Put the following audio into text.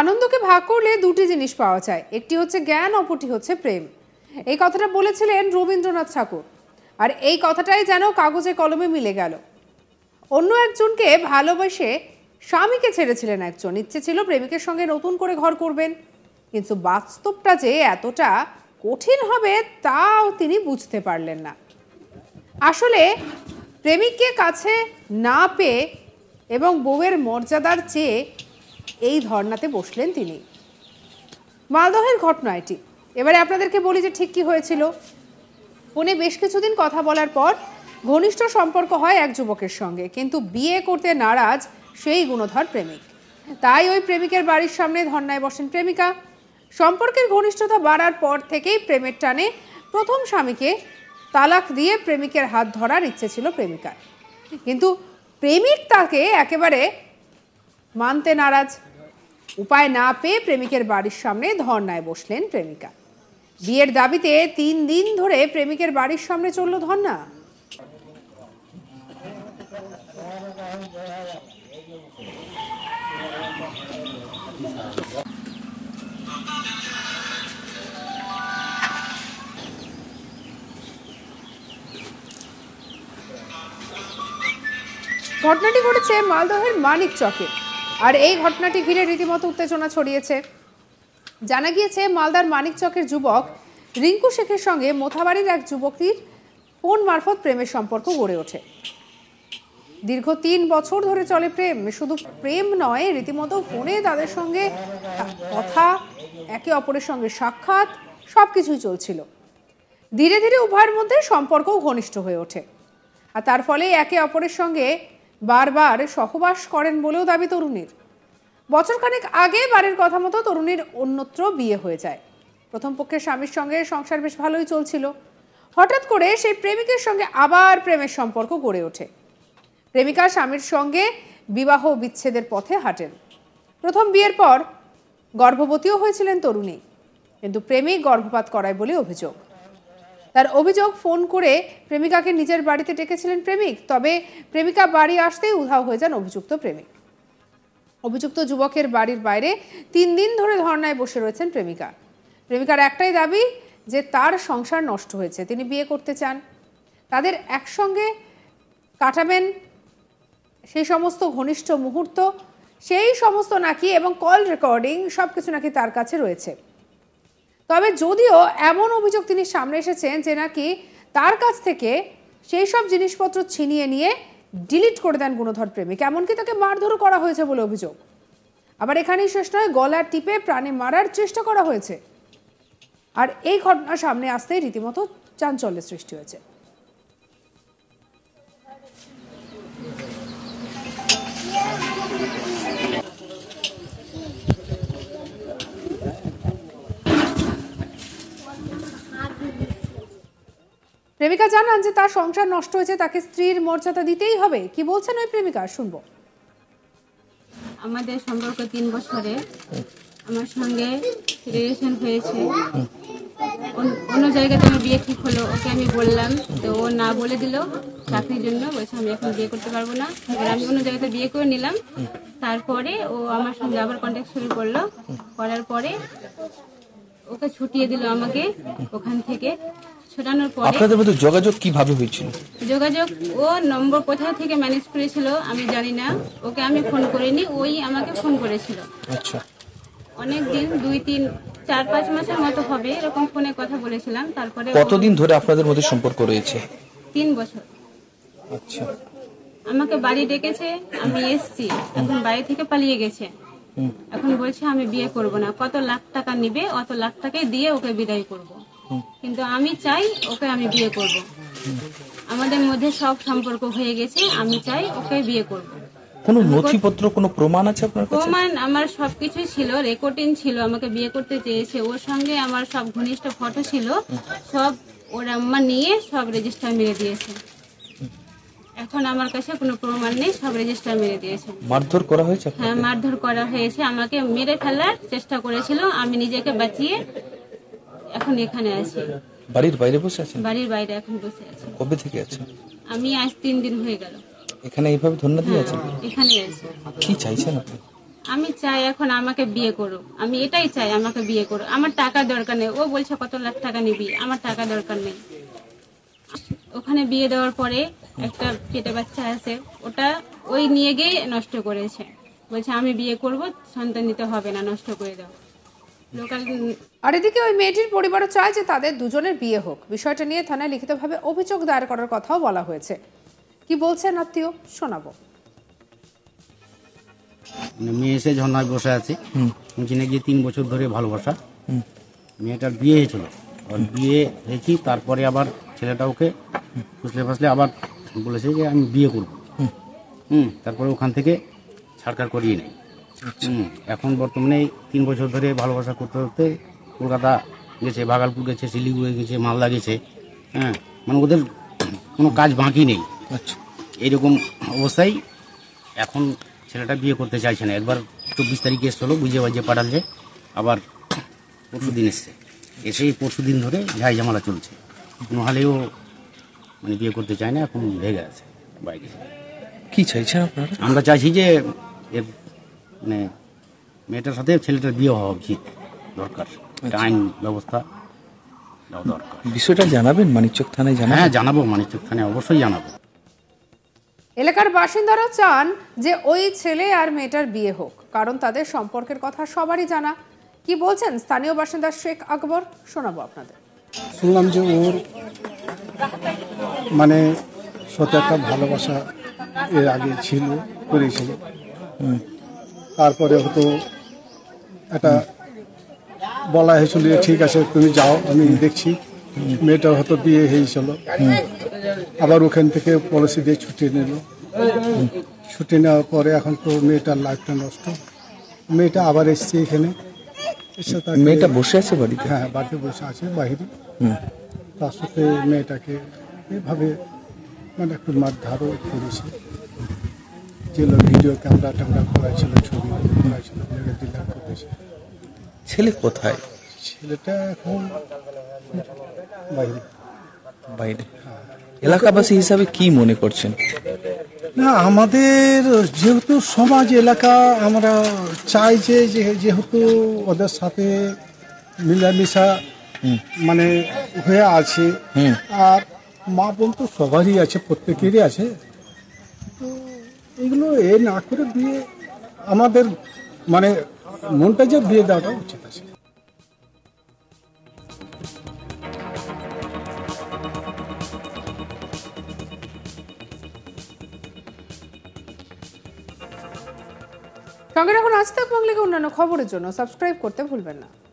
আনন্দকে ভাগ করলে দুটি জিনিস পাওয়া যায় একটি হচ্ছে জ্ঞান অপরটি হচ্ছে প্রেম এই কথাটা বলেছিলেন রবীন্দ্রনাথ ঠাকুর আর এই কথাটাই যেন কাগজে কলমে মিলে গেল অন্য একজনকে ভালোবেসে স্বামীকে ছেড়েছিলেন একজন ইচ্ছে ছিল প্রেমিকের সঙ্গে নতুন করে ঘর করবেন কিন্তু বাস্তবটা যে এতটা কঠিন হবে তাও তিনি বুঝতে পারলেন না আসলে প্রেমিককে কাছে না পেয়ে এবং বউয়ের মর্যাদার চেয়ে এই ধর্নাতে বসলেন তিনি মালদহের ঘটনা এটি এবারে আপনাদেরকে বলি যে ঠিক কি হয়েছিল ফোনে বেশ কিছুদিন কথা বলার পর ঘনিষ্ঠ সম্পর্ক হয় এক যুবকের সঙ্গে কিন্তু বিয়ে করতে নারাজ সেই গুণধর প্রেমিক তাই ওই প্রেমিকের বাড়ির সামনে ধর্নায় বসেন প্রেমিকা সম্পর্কের ঘনিষ্ঠতা বাড়ার পর থেকেই প্রেমের টানে প্রথম স্বামীকে তালাক দিয়ে প্রেমিকের হাত ধরার ইচ্ছে ছিল প্রেমিকার কিন্তু প্রেমিক তাকে একেবারে মানতে নারাজ উপায় না পেয়ে প্রেমিকের বাড়ির সামনে ধর্নায় বসলেন প্রেমিকা বিয়ের দাবিতে তিন দিন ধরে প্রেমিকের বাড়ির সামনে চলল ধর্না ঘটনাটি ঘটেছে মালদহের মানিক চকে আর এই ঘটনাটি ঘিরে রীতিমতো উত্তেজনা ছড়িয়েছে জানা গিয়েছে মালদার মানিকচকের যুবক রিঙ্কু শেখের সঙ্গে মোথাবাড়ির এক যুবকটির ফোন মারফত প্রেমের সম্পর্ক গড়ে ওঠে দীর্ঘ তিন বছর ধরে চলে প্রেম শুধু প্রেম নয় রীতিমতো ফোনে তাদের সঙ্গে কথা একে অপরের সঙ্গে সাক্ষাৎ সব কিছুই চলছিল ধীরে ধীরে উভয়ের মধ্যে সম্পর্কও ঘনিষ্ঠ হয়ে ওঠে আর তার ফলে একে অপরের সঙ্গে বারবার সহবাস করেন বলেও দাবি তরুণীর বছরখানেক আগে বাড়ির কথা মতো তরুণীর অন্যত্র বিয়ে হয়ে যায় প্রথম পক্ষের স্বামীর সঙ্গে সংসার বেশ ভালোই চলছিল হঠাৎ করে সেই প্রেমিকের সঙ্গে আবার প্রেমের সম্পর্ক গড়ে ওঠে প্রেমিকা স্বামীর সঙ্গে বিবাহ বিচ্ছেদের পথে হাঁটেন প্রথম বিয়ের পর গর্ভবতীও হয়েছিলেন তরুণী কিন্তু প্রেমিক গর্ভপাত করায় বলে অভিযোগ তার অভিযোগ ফোন করে প্রেমিকাকে নিজের বাড়িতে ডেকেছিলেন প্রেমিক তবে প্রেমিকা বাড়ি আসতেই উধাও হয়ে যান অভিযুক্ত প্রেমিক অভিযুক্ত যুবকের বাড়ির বাইরে তিন দিন ধরে ধর্নায় বসে রয়েছেন প্রেমিকা প্রেমিকার একটাই দাবি যে তার সংসার নষ্ট হয়েছে তিনি বিয়ে করতে চান তাদের একসঙ্গে কাটাবেন সেই সমস্ত ঘনিষ্ঠ মুহূর্ত সেই সমস্ত নাকি এবং কল রেকর্ডিং সব কিছু নাকি তার কাছে রয়েছে তবে যদিও এমন অভিযোগ তিনি সামনে এসেছেন যে নাকি তার কাছ থেকে সেই সব জিনিসপত্র ছিনিয়ে নিয়ে ডিলিট করে দেন গুণধর প্রেমিক এমনকি তাকে মারধরও করা হয়েছে বলে অভিযোগ আবার এখানেই শেষ নয় গলা টিপে প্রাণে মারার চেষ্টা করা হয়েছে আর এই ঘটনা সামনে আসতেই রীতিমতো চাঞ্চল্যের সৃষ্টি হয়েছে প্রেমিকা জানান যে তার সংসার নষ্ট হয়েছে তাকে স্ত্রীর মর্যাদা দিতেই হবে কি বলছেন ওই প্রেমিকা শুনবো আমাদের সম্পর্ক তিন বছরে আমার সঙ্গে রিলেশন হয়েছে অন্য জায়গাতে আমার বিয়ে ঠিক হলো ওকে আমি বললাম তো ও না বলে দিল চাকরির জন্য বলছে আমি এখন বিয়ে করতে পারবো না এবার আমি অন্য জায়গাতে বিয়ে করে নিলাম তারপরে ও আমার সঙ্গে আবার কন্ট্যাক্ট শুরু করলো করার পরে ওকে ছুটিয়ে দিল আমাকে ওখান থেকে ছড়ানোর পরে আপনাদের মধ্যে যোগাযোগ কিভাবে হয়েছিল যোগাযোগ ও নম্বর কোথা থেকে ম্যানেজ করেছিল আমি জানি না ওকে আমি ফোন করিনি ওই আমাকে ফোন করেছিল আচ্ছা অনেক দিন দুই তিন চার পাঁচ মাসের মতো হবে এরকম ফোনে কথা বলেছিলাম তারপরে কতদিন ধরে আপনাদের মধ্যে সম্পর্ক রয়েছে তিন বছর আচ্ছা আমাকে বাড়ি ডেকেছে আমি এসছি এখন বাড়ি থেকে পালিয়ে গেছে এখন বলছে আমি বিয়ে করব না কত লাখ টাকা নিবে অত লাখ টাকাই দিয়ে ওকে বিদায় করবো কিন্তু আমি চাই ওকে আমি বিয়ে করব আমাদের মধ্যে সব সম্পর্ক হয়ে গেছে আমি চাই ওকে বিয়ে করব কোন নথিপত্র কোন প্রমাণ আছে আপনার কাছে প্রমাণ আমার সবকিছু ছিল রেকর্ডিং ছিল আমাকে বিয়ে করতে চেয়েছে ওর সঙ্গে আমার সব ঘনিষ্ঠ ফটো ছিল সব ওর আম্মা নিয়ে সব রেজিস্টার মেরে দিয়েছে এখন আমার কাছে কোনো প্রমাণ নেই সব রেজিস্টার মেরে দিয়েছে মারধর করা হয়েছে হ্যাঁ মারধর করা হয়েছে আমাকে মেরে ফেলার চেষ্টা করেছিল আমি নিজেকে বাঁচিয়ে এখন এখানে আছি বাড়ির বাইরে বসে আছেন বাড়ির বাইরে এখন বসে আছি কবে থেকে আছেন আমি আজ তিন দিন হয়ে গেল এখানে এইভাবে ধন্য দিয়ে আছেন হ্যাঁ, এখানে আছি কি চাইছেন আপনি আমি চাই এখন আমাকে বিয়ে করো আমি এটাই চাই আমাকে বিয়ে করো আমার টাকা দরকার নেই ও বলছে কত লাখ টাকা নিবি আমার টাকা দরকার নেই ওখানে বিয়ে দেওয়ার পরে একটা পেটে বাচ্চা আছে ওটা ওই নিয়ে গিয়ে নষ্ট করেছে বলছে আমি বিয়ে করব সন্তান নিতে হবে না নষ্ট করে দাও আর এদিকে ওই মেয়েটির পরিবারও চায় যে তাদের দুজনের বিয়ে হোক বিষয়টা নিয়ে থানায় লিখিতভাবে অভিযোগ দায়ের করার কথাও বলা হয়েছে কি বলছেন আত্মীয় শোনাবো মানে মেয়ে এসে ঝর্ণায় বসে আছে ওখানে গিয়ে তিন বছর ধরে ভালোবাসা মেয়েটার বিয়ে হয়েছিল আর বিয়ে হয়েছি তারপরে আবার ছেলেটা ওকে ফুসলে ফাসলে আবার বলেছে যে আমি বিয়ে করব হুম তারপরে ওখান থেকে ছাড়কার করিয়ে নেই এখন বর্তমানে তিন বছর ধরে ভালোবাসা করতে করতে কলকাতা গেছে ভাগালপুর গেছে শিলিগুড়ি গেছে মালদা গেছে হ্যাঁ মানে ওদের কোনো কাজ বাকি নেই আচ্ছা এইরকম অবস্থায় এখন ছেলেটা বিয়ে করতে চাইছে না একবার চব্বিশ তারিখে এসছিল বুঝে বাজে পাঠালে আবার পরশু দিন এসছে এসে পরশু দিন ধরে ঝাই ঝামেলা চলছে নাহলেও মানে বিয়ে করতে চায় না এখন ভেগে আছে বাইরে কী চাইছেন আপনারা আমরা চাইছি যে এর মানে মেয়েটার সাথে ছেলেটার বিয়ে হওয়া উচিত দরকার আচ্ছা। আইন ব্যবস্থা দরকার বিষয়টা জানাবেন মানিকচক থানায় জানা হ্যাঁ জানাবো মানিকচক থানায় অবশ্যই জানাবো এলাকার বাসিন্দারা চান যে ওই ছেলে আর মেয়েটার বিয়ে হোক কারণ তাদের সম্পর্কের কথা সবারই জানা কি বলছেন স্থানীয় বাসিন্দা শেখ আকবর শোনাবো আপনাদের শুনলাম যে ওর মানে সত্যি একটা ভালোবাসা এর আগে ছিল করেছিল তারপরে হতো একটা বলা হয়েছিল ঠিক আছে তুমি যাও আমি দেখছি মেয়েটা হয়তো বিয়ে হয়েছিল আবার ওখান থেকে পলিসি দিয়ে ছুটি নিল ছুটি নেওয়ার পরে এখন তো মেয়েটার লাইফটা নষ্ট মেয়েটা আবার এসছে এখানে এসে তার মেয়েটা বসে আছে বাড়িতে হ্যাঁ বাড়িতে বসে আছে বাহিরে তার সাথে মেয়েটাকে এভাবে মানে একটু মারধারও করেছে ছিল ভিডিও ক্যামেরা ট্যামেরা করা ছবি করা দিলাম করতেছে ছেলে কোথায় ছেলেটা এখন বাইরে বাইরে এলাকাবাসী হিসাবে কি মনে করছেন না আমাদের যেহেতু সমাজ এলাকা আমরা চাই যে যেহেতু ওদের সাথে মিলামিশা মানে হয়ে আছে আর মা বোন তো সবারই আছে প্রত্যেকেরই আছে এগুলো এ না করে দিয়ে আমাদের মানে মনটা যে দিয়ে দেওয়াটা উচিত আছে সঙ্গে রাখুন আজ তাক বাংলাকে অন্যান্য খবরের জন্য সাবস্ক্রাইব করতে ভুলবেন না